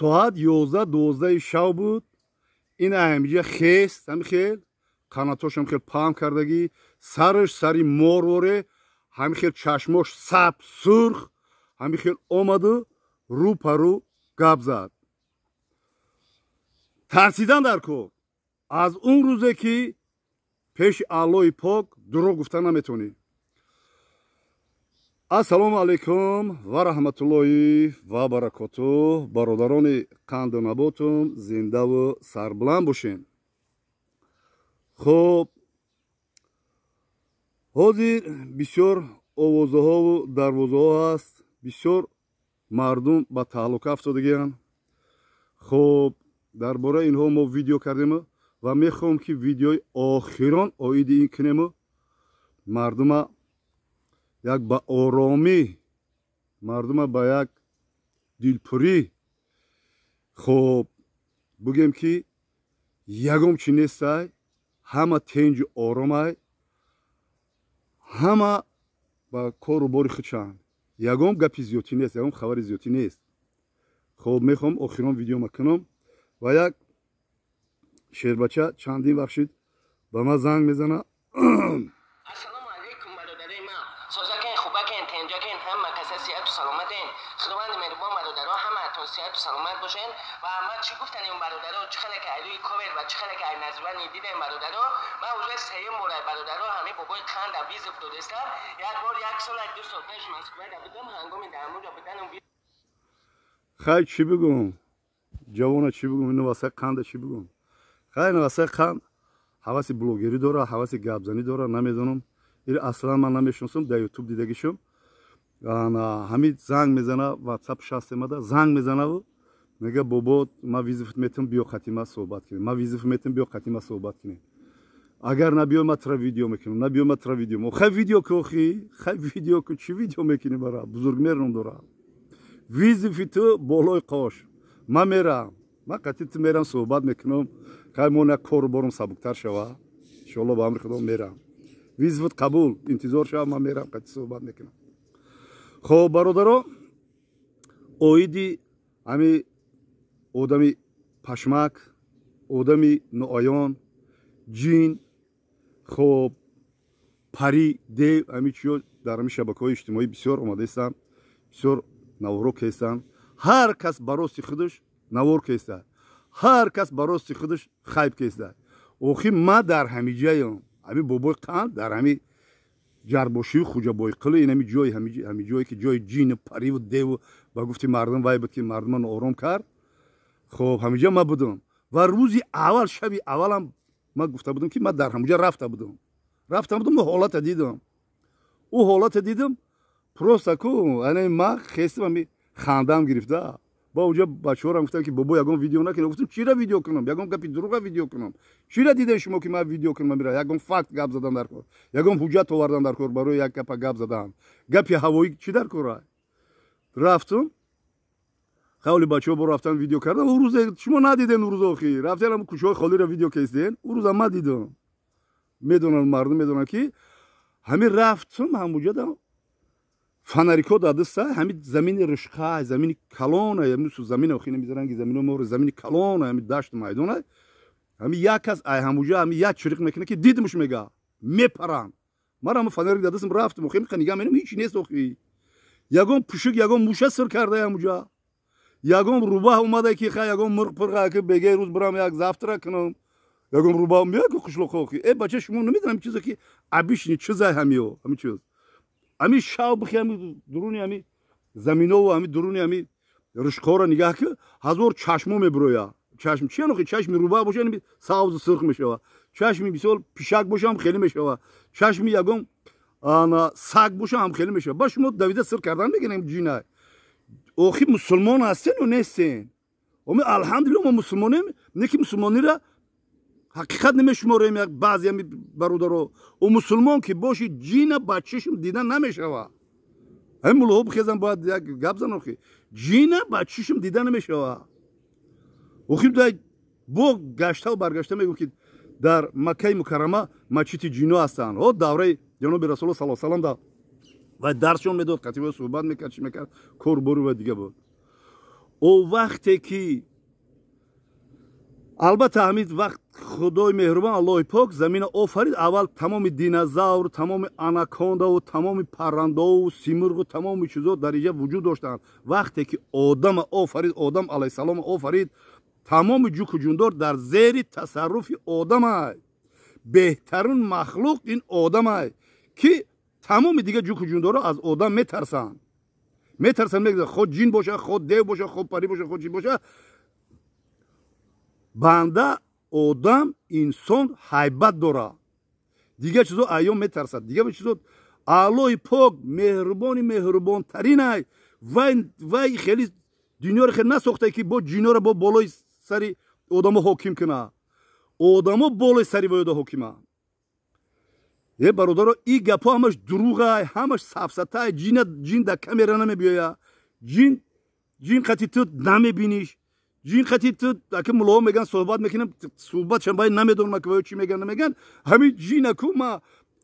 ساعت یوزده دوزده شو بود این امیجه خست همی خیل کاناتوش همی خیل پام کردگی سرش سری مور وره همی چشموش سب سرخ همی خیل اومده رو پرو گب زد ترسیدن در کو از اون روزه که پیش آلوی پاک درو گفتن نمیتونی ассалому алайкум ва раҳматуллоҳи ва баракоту бародарони қанду наботум зиндаву сарбуланд бошем хуб ҳозир бисёр овозаҳову дарвозаҳо ҳаст бисёр мардум ба таҳаллука афтодагиянд хуб дар бораи инҳо мо видео кардему ва мехоҳем ки видеои охирон оиди ин кунему мардума як ба оромӣ мардума ба як дилпурӣ хоб бугем ки ягом чи нестай ҳама тенҷу оромай ҳама ба кору бори хучанд ягом гапи зиёти нест ягом хабари зиёти нест хоб мехоҳам охирон видео макунам ва як шербача чандин бахшид ба ман занг мезанад سازاکن خوبکن تنجاکن هم کسی صحت و سلامتین خداوند مهربان برادرها همه تون سیاد و سلامت باشین و ما چی گفتن این برادرها چقدر که ایلوی کوبر و چقدر که نزوانی دیدن برادرها ما اوجا سه مورد ها همه بابای خند و ویز فرودستن یک بار یک سال دو سال پیش مسکوه در بودم هنگام در مورد بودن اون خیلی چی بگم جوان چی بگم اینو واسه قند چی بگم خیلی واسه قند حواسی بلوگری داره حواسی گابزنی داره نمیدونم или аслан ман намешиносам дар ютуб дидагишам ҳами занг мезана ватсап шастемада занг мезанаву мега бобо ма визифт метам биё қатима соҳбат кунем ма визифт метам биё қатима соҳбат кунем агар набиё ма тара видео мекунам набиё ма тара видео хай видео ку охи хай видео ку чӣ видео мекуни бара бузург мерам дора визифи ту болои қош ма мерам ма қати ту мерам соҳбат мекунам хай мо на кору борам сабуктар шава иншолло ба амри худо мерам визвуд қабул интизор шава ман мерам қати суҳбат мекунам хоб бародаро оиди ҳами одами пашмак одами ноаён ҷин хоб пари дев ҳами чиҳо дар ҳами шабакаҳои иҷтимоӣ бисёр омада ҳестанд бисёр наворок ҳестанд ҳар кас ба рости худаш навор кестад ҳар кас ба рости худаш хайб кестад охи ма дар ҳамиҷаем همی بابای قند در همی جرباشی و بای قل این همی جای همی جایی که جای جین پری و دیو و گفتی مردم وای بود که مردمان آرام کرد خب همیجا ما بودم و روزی اول شبی اولم ما گفته بودم که ما در همجا رفته بودم رفتم بودم و حالت دیدم او حالت دیدم پروست کو انا یعنی ما خستم خندم گرفته ба оҷа бачаҳорам гуфтам ки бобо ягон видео накунам гуфтам чира видео кунам ягон гапи дурӯға видео кунам чира дидем шумо ки ман видео кунам бира ягон факт гап задан дар кор ягон ҳуҷҷат овардан дар кор барои як гапа гап задан гапи ҳавоӣ чӣ дар кора рафтум хавли бачаҳо бо рафтан видео кардам ӯ рӯзе шумо надидем рӯзо охи рафтен ам кӯчаҳои холиро видео кесидем ӯ рӯза ма дидам медонам мардум медонам ки ҳамин рафтум ҳамуҷада فنریکو داده است همین زمین رشقه زمین کلونه همین سو زمین اخینه میذارن که زمین مور زمین کلونه همین داشت میدونه همی یک از ای همو جا همین یک چریق میکنه که دیدمش میگه میپرم ما هم فنریک داده سم رفتم اخیم که نگاه منم هیچ نیست اخی یگون پوشک یگون موشه سر کرده همو جا یگون روباه اومده کی خیا یگون مرغ پرغه که بگه روز برام یک را کنم یگون روباه میگه خوشلو خوخی ای بچه شما نمیدونم چیزی که ابیش چیزای همیو همین چیز ами шав бихи ами дуруни ами заминову ами дуруни ами рушқора нигаҳ кӣ ҳазор чашмо меброя чашм чено хи чашми рӯба боша ами савзу сирх мешава чашми мисол пишак боша ам хеле мешава чашми ягон ана саг боша ам хеле мешава ба шумо давида сирх кардан мегирем ҷина охи мусулмон ҳастену нестен ами алҳамдулилла мо мусулмонем неки мусулмониро ҳақиқат намешуморем як баъзе ами бародаро ӯ мусулмон ки боши ҷина ба чишм дида намешава ҳам муллоҳо бихезан бояд як гап зано ки ҷина ба чишм дида намешава охида бо гаштаву баргашта мегӯ ки дар маккаи мукаррама мачити ҷино ҳастанд о давраи ҷаноби расулло сал салам да вай дарсшон медод қатиба суҳбат мекард чӣ мекард корбори вай дига буд о вақте ки албатта ҳамин вақт худои меҳрубон аллоҳи пок замина офарид аввал тамоми динозавр тамоми анакондаву тамоми паррандову симурғу тамоми чизо дар ия вуҷуд доштанд вақте ки одама офарид одам алайҳиссалом офарид тамоми ҷуку ҷундор дар зери тасарруфи одам аст беҳтарин махлуқ ин одам аст ки тамоми дигар ҷуку ҷундоро аз одам метарсанд метарсанд меа хо ҷин бошад хо дев бошад хо пари бошад хо чи бошад банда одам инсон ҳайбат дора дигар чизо аё метарсад дигар чизо аълои пок меҳрубони меҳрубонтарин ай вай вай хели дунёро хел насохтае ки бо ҷиноро бо болои сари одамо ҳоким кина одамо болои сари воёда ҳокима е бародаро и гапҳо ҳамаш дуруға ай ҳамаш сафсатаай ҷин дар камера намебиёя ҷин қатӣ ту намебиниш ҷин хати ту аки муллоҳо меган суҳбат мекунем суҳбат шамбай намедонам аки ваё чӣ меган намеган ҳамин ҷина ку ма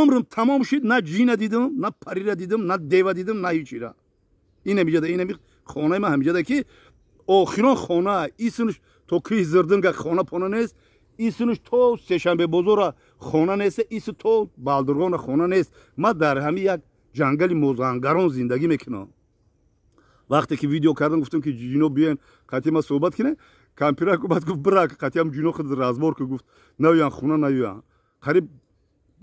умрам тамом шид на ҷина дидам на парира дидам на дева дидам на ҳичира ин амиҷада ин ами хонаи ма ҳамиҷада ки охирон хона исунш то кӯҳи зирдинга хона пона нест исунш то сешанбе бозора хона нест исн то балдургона хона нест ма дар ҳамин як ҷангали мозангарон зиндагӣ мекунам вақте ки видео кардам гуфтам ки ҷино биён қатъи ма суҳбат кинем компира кубат гуфт бра қатъиам ҷино хад разбор ку гуфт навиян хуна навиян қариб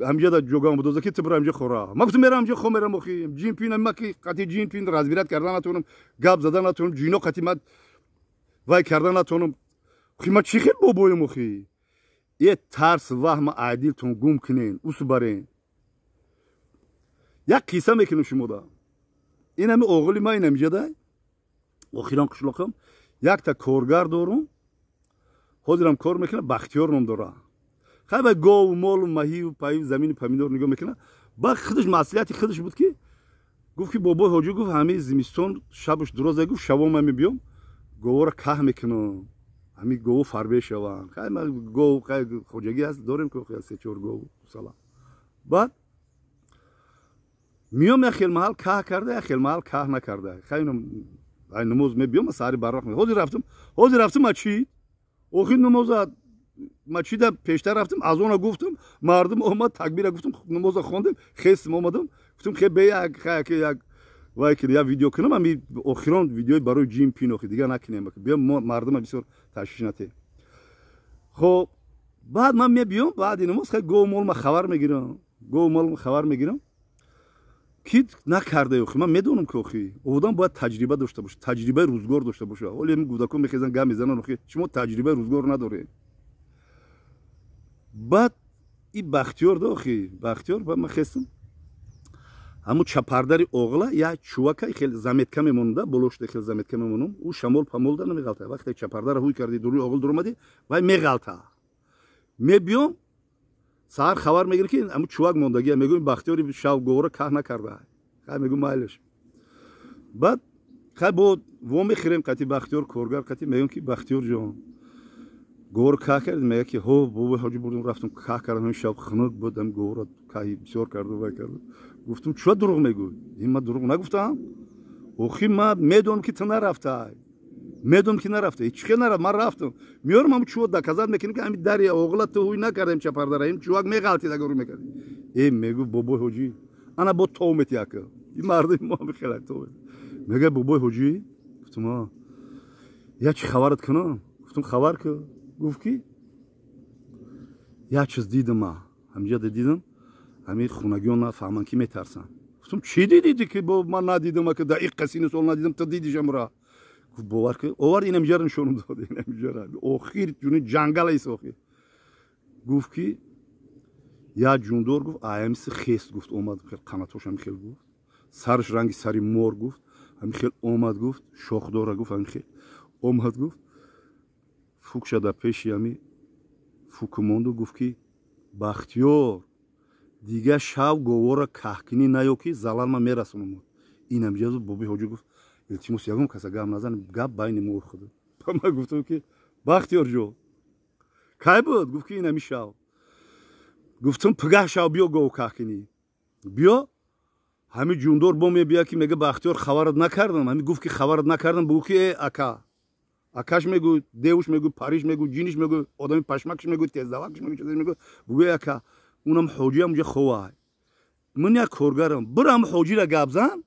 ҳамҷа да ҷогам бодоза ки тибра ҳамҷа хора ма гуфтам мерам ҳамҷа хо мерам охи ҷин пин ма ки қатъи ҷин пин разбират карда натонам гап зада натонам ҷино қатъи ма вай карда натонам хи ма чӣ хел бобоем охи е тарс ваҳма айдилтон гум кинен усу барен як қисса мекинем шумода инами оғили ма инами ҷадай охирон қишлоқам якта коргар дорум ҳозирам кор мекунам бахтиёр ном дора хай бай гову молу маҳиву паю замини помидор нигоҳ мекунам ба худаш масъулияти худаш буд ки гуфт ки бобои ҳоҷӣ гуфт ҳамин зимистон шабаш дурозе гуфт шабо ма мебиём говора каҳ мекунам ҳамин гову фарбе шаванд хай ма гову хай хоҷагӣ аст дорем ки сечор гову масалан баъд میوم یا خیل محل که کرده یا خیل محل که نکرده خیلی نم... این نموز می بیوم ساری بر رخ می خودی رفتم خودی رفتم ما چی؟ اخید نموز ما چی در پیشتر رفتم از اونا گفتم مردم اومد تکبیر گفتم نموز خوندم خیستم اومدم گفتم خیلی بی یک خیلی یک وای که یا ویدیو کنم اما اخیران ویدیوی برای جیم پی نخید دیگه نکنیم بیام مردم بسیار تشویش نتیم خب بعد من می بیوم بعد این نموز خیلی گو مول ما خبر می گیرم گو مول خبر می گیرم ки накарда ёхи ман медонам ки охи одам бояд таҷриба дошта боша таҷрибаи рӯзгор дошта боша оле гӯдакон мехезан га мезанан охи шумо таҷрибаи рӯзгор надоре баъд и бахтиёр да охи бахтиёр ба ман хестам ҳамо чапардари оғла я чувакай хел заметка мемонда болошда хел заметка мемонам ӯ шамол памол да намеғалтая вақте чапардара ҳуй карди дури оғл дуромади вай меғалта мебиём саҳар хабар мегирем ки амо чувак мондаги мегӯем бахтиёри шавгора каҳ накарда хай мегӯ майлиш баъд хай бо во мехӯрем қати бахтиёр коргар қати мегӯем ки бахтиёр ҷон говоро каҳ кард мега ки о бобои ҳоҷи бурдум рафтум каҳ кардам ҳамин шав хунук буд ҳам говоро каҳи бисёр карду вай карду гуфтум чӯа дурӯғ мегӯй ин ман дурӯғ нагуфтам охи ман медонам ки ту нарафтай медум ки нарафта ичке нарафт ма рафтум меёрам ам чувак доказат мекунем ки ами дари оғла ту ҳуй накардем чапардара ин чувак меғалтид агар ру мекардем э мегӯ бобои ҳоҷӣ ана бо то умед яка и мардуи мо ами хелак то умед мегӯя бобои ҳоҷӣ гуфтум а я чи хабарат кунам гуфтум хабар кӯ гуфт ки я чиз дидам ма ҳамҷада дидам ҳами хунагиён нафаҳманд ки метарсанд гуфтум чӣ дидиди ки бо ман надидам а ки да иқ қасини сол надидам ту дидишамро бовар кӣ овар инам ҷар нишонум дод инам ҷара охир чуни ҷангал аст охир гуфт ки як ҷундор гуфт ая мисли хест гуфт омад хел қанатош ҳами хел гуфт сараш ранги сари мор гуфт ҳами хел омад гуфт шохдора гуфт ҳами хел омад гуфт фук шада пеши ҳами фуку монду гуфт ки бахтиёр дигар шав говора каҳкинӣ наё ки заланма мерасонамо инамҷазу боби ҳоҷӣ гуфт илтимос ягон каса гап назан гап байни мо худ ба ман гуфтам ки бахтиёр ҷо кай буд гуфт ки ин ами шав гуфтам пагах шав биё гов каҳкини биё ҳами ҷундор бо мебия ки мега бахтиёр хабарат накардам ҳами гуфт ки хабарат накардам бугӯ ки э ака акаш мегӯ девуш мегӯ париш мегӯ ҷиниш мегӯ одами пашмакш мегӯ тездавакш мегӯ чизе мегӯ бугӯ ака унам ҳоҷи ҳамҷа хова ман як коргарам бирам ҳоҷира гап зан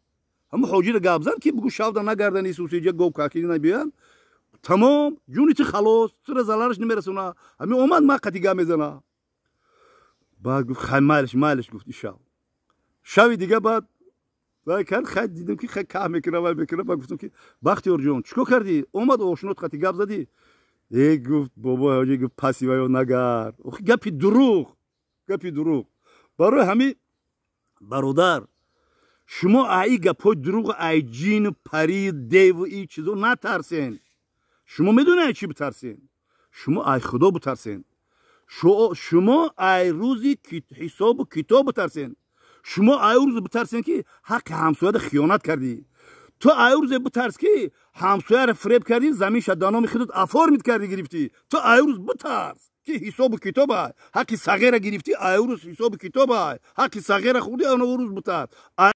ҳама ҳоҷира гап зан ки бугӯ шавда нагардан исуси ҷа гов какиди набиян тамом ҷуни ти халос сура заланаш намерасона ҳами омад ма қати га мезана баъд гуфт хай майлиш майлиш гуфт ишав шави дига баъд вай кан хай дидам ки хай каҳ мекуна вай мекуна ба гуфтам ки бахтиёрҷон чӣ кор кардӣ омад ошнот қати гап задӣ е э, гуфт бобо ҳоҷи гуфт паси ваё нагард охи гапи дурӯғ гапи дурӯғ барои ҳами бародар шумо аи гапҳои дурӯғ аи ҷин пари деву и чизо натарсен шумо медонед чӣ битарсен шумо аи худо битарсен шумо аи рӯзи ҳисобу китоб битарсен шумо аи рӯз битарсен ки ҳаққи ҳамсояда хиёнат кардӣ ту аи рӯзе битарс ки ҳамсояро фреб кардӣ замин шаддономи худат аформид кардӣ гирифтӣ ту аи рӯз битарс ки ҳисобу китоб ай ҳаққи сағера гирифтӣ аи рӯз ҳисобу китоб ай ҳаққи сағера хӯрдӣ оно рӯз битарс